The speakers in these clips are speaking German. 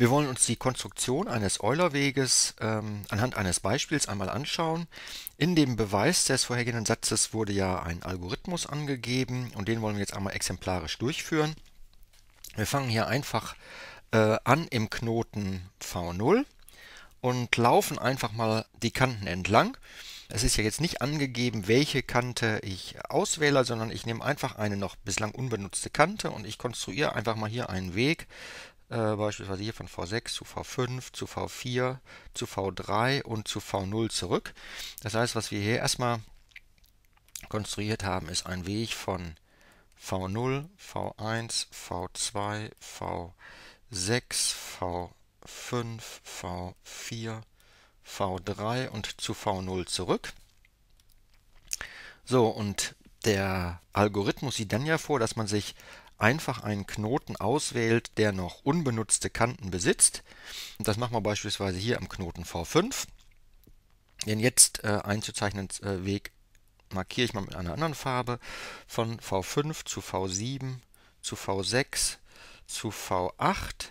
Wir wollen uns die Konstruktion eines Euler-Weges ähm, anhand eines Beispiels einmal anschauen. In dem Beweis des vorhergehenden Satzes wurde ja ein Algorithmus angegeben und den wollen wir jetzt einmal exemplarisch durchführen. Wir fangen hier einfach äh, an im Knoten V0 und laufen einfach mal die Kanten entlang. Es ist ja jetzt nicht angegeben, welche Kante ich auswähle, sondern ich nehme einfach eine noch bislang unbenutzte Kante und ich konstruiere einfach mal hier einen Weg äh, beispielsweise hier von V6 zu V5 zu V4 zu V3 und zu V0 zurück. Das heißt, was wir hier erstmal konstruiert haben, ist ein Weg von V0, V1, V2, V6, V5, V4, V3 und zu V0 zurück. So, und der Algorithmus sieht dann ja vor, dass man sich einfach einen Knoten auswählt, der noch unbenutzte Kanten besitzt. Und das machen wir beispielsweise hier am Knoten V5. Den jetzt äh, einzuzeichnenden äh, Weg markiere ich mal mit einer anderen Farbe. Von V5 zu V7 zu V6 zu V8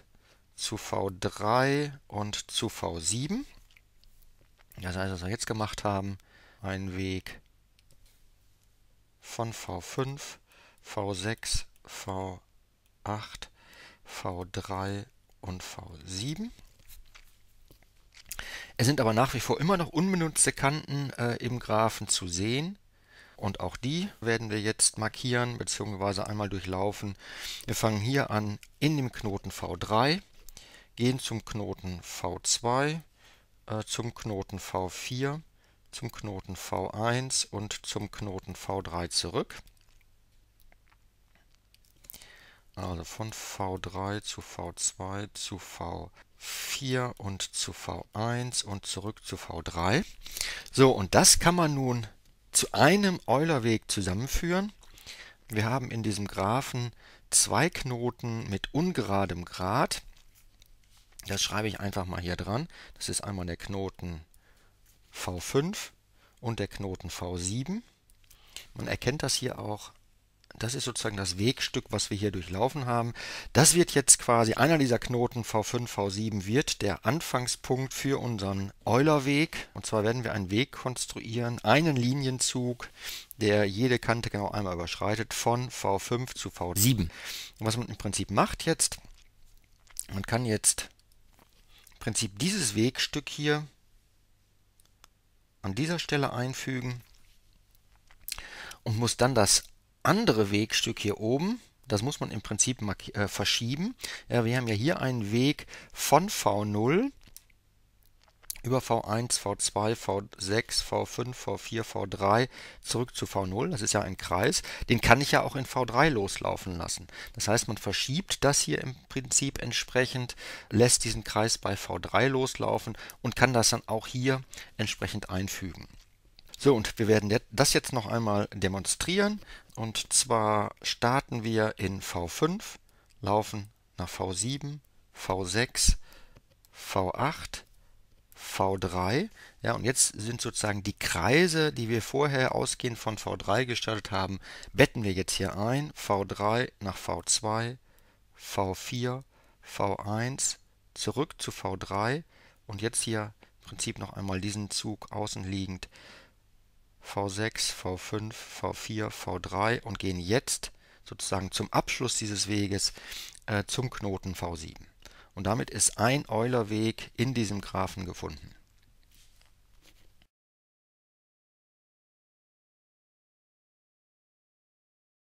zu V3 und zu V7. Das heißt, was wir jetzt gemacht haben, ein Weg von V5, V6, V8, V3 und V7. Es sind aber nach wie vor immer noch unbenutzte Kanten äh, im Graphen zu sehen. Und auch die werden wir jetzt markieren bzw. einmal durchlaufen. Wir fangen hier an in dem Knoten V3, gehen zum Knoten V2, äh, zum Knoten V4, zum Knoten V1 und zum Knoten V3 zurück. Also von V3 zu V2 zu V4 und zu V1 und zurück zu V3. So, und das kann man nun zu einem Eulerweg zusammenführen. Wir haben in diesem Graphen zwei Knoten mit ungeradem Grad. Das schreibe ich einfach mal hier dran. Das ist einmal der Knoten V5 und der Knoten V7. Man erkennt das hier auch das ist sozusagen das Wegstück, was wir hier durchlaufen haben. Das wird jetzt quasi, einer dieser Knoten V5, V7 wird der Anfangspunkt für unseren Eulerweg. Und zwar werden wir einen Weg konstruieren, einen Linienzug, der jede Kante genau einmal überschreitet, von V5 zu V7. Und was man im Prinzip macht jetzt, man kann jetzt im Prinzip dieses Wegstück hier an dieser Stelle einfügen und muss dann das andere Wegstück hier oben, das muss man im Prinzip äh, verschieben. Ja, wir haben ja hier einen Weg von V0 über V1, V2, V6, V5, V4, V3 zurück zu V0. Das ist ja ein Kreis. Den kann ich ja auch in V3 loslaufen lassen. Das heißt, man verschiebt das hier im Prinzip entsprechend, lässt diesen Kreis bei V3 loslaufen und kann das dann auch hier entsprechend einfügen. So, und wir werden das jetzt noch einmal demonstrieren. Und zwar starten wir in V5, laufen nach V7, V6, V8, V3. Ja, und jetzt sind sozusagen die Kreise, die wir vorher ausgehend von V3 gestartet haben, betten wir jetzt hier ein. V3 nach V2, V4, V1, zurück zu V3 und jetzt hier im Prinzip noch einmal diesen Zug außenliegend V6, V5, V4, V3 und gehen jetzt sozusagen zum Abschluss dieses Weges äh, zum Knoten V7. Und damit ist ein Euler-Weg in diesem Graphen gefunden.